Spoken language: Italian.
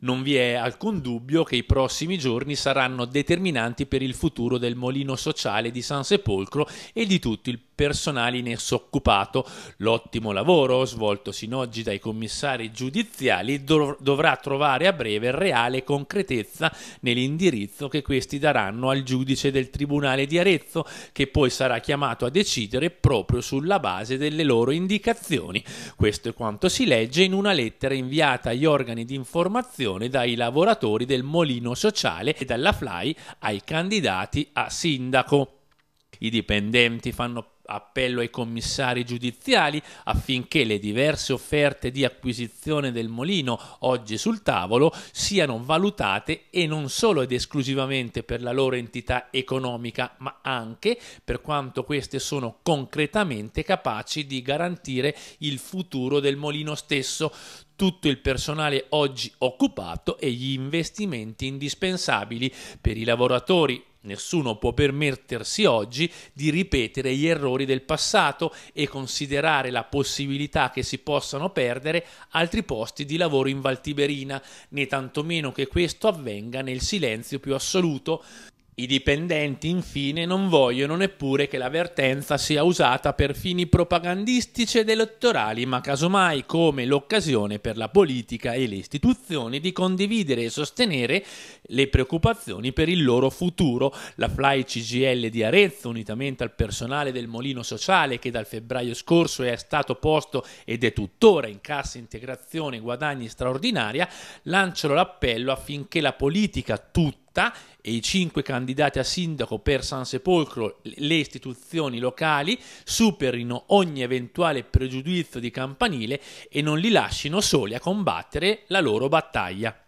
non vi è alcun dubbio che i prossimi giorni saranno determinanti per il futuro del molino sociale di San Sepolcro e di tutto il personali ne s'occupato. L'ottimo lavoro svolto sin oggi dai commissari giudiziali dov- dovrà trovare a breve reale concretezza nell'indirizzo che questi daranno al giudice del Tribunale di Arezzo, che poi sarà chiamato a decidere proprio sulla base delle loro indicazioni. Questo è quanto si legge in una lettera inviata agli organi di informazione dai lavoratori del Molino Sociale e dalla FLAI ai candidati a sindaco. I dipendenti fanno parte appello ai commissari giudiziali affinché le diverse offerte di acquisizione del molino oggi sul tavolo siano valutate e non solo ed esclusivamente per la loro entità economica, ma anche per quanto queste sono concretamente capaci di garantire il futuro del molino stesso tutto il personale oggi occupato e gli investimenti indispensabili per i lavoratori Nessuno può permettersi oggi di ripetere gli errori del passato e considerare la possibilità che si possano perdere altri posti di lavoro in Valtiberina, né tantomeno che questo avvenga nel silenzio più assoluto, i dipendenti infine non vogliono neppure che l'avvertenza sia usata per fini propagandistici ed elettorali, ma casomai come l'occasione per la politica e le istituzioni di condividere e sostenere le preoccupazioni per il loro futuro. La Fly CGL di Arezzo, unitamente al personale del Molino Sociale che dal febbraio scorso è stato posto ed è tuttora in cassa integrazione guadagni straordinaria, lanciano l'appello affinché la politica tutta lotta e i cinque candidati a sindaco per San Sepolcro, le istituzioni locali, superino ogni eventuale pregiudizio di campanile e non li lascino soli a combattere la loro battaglia.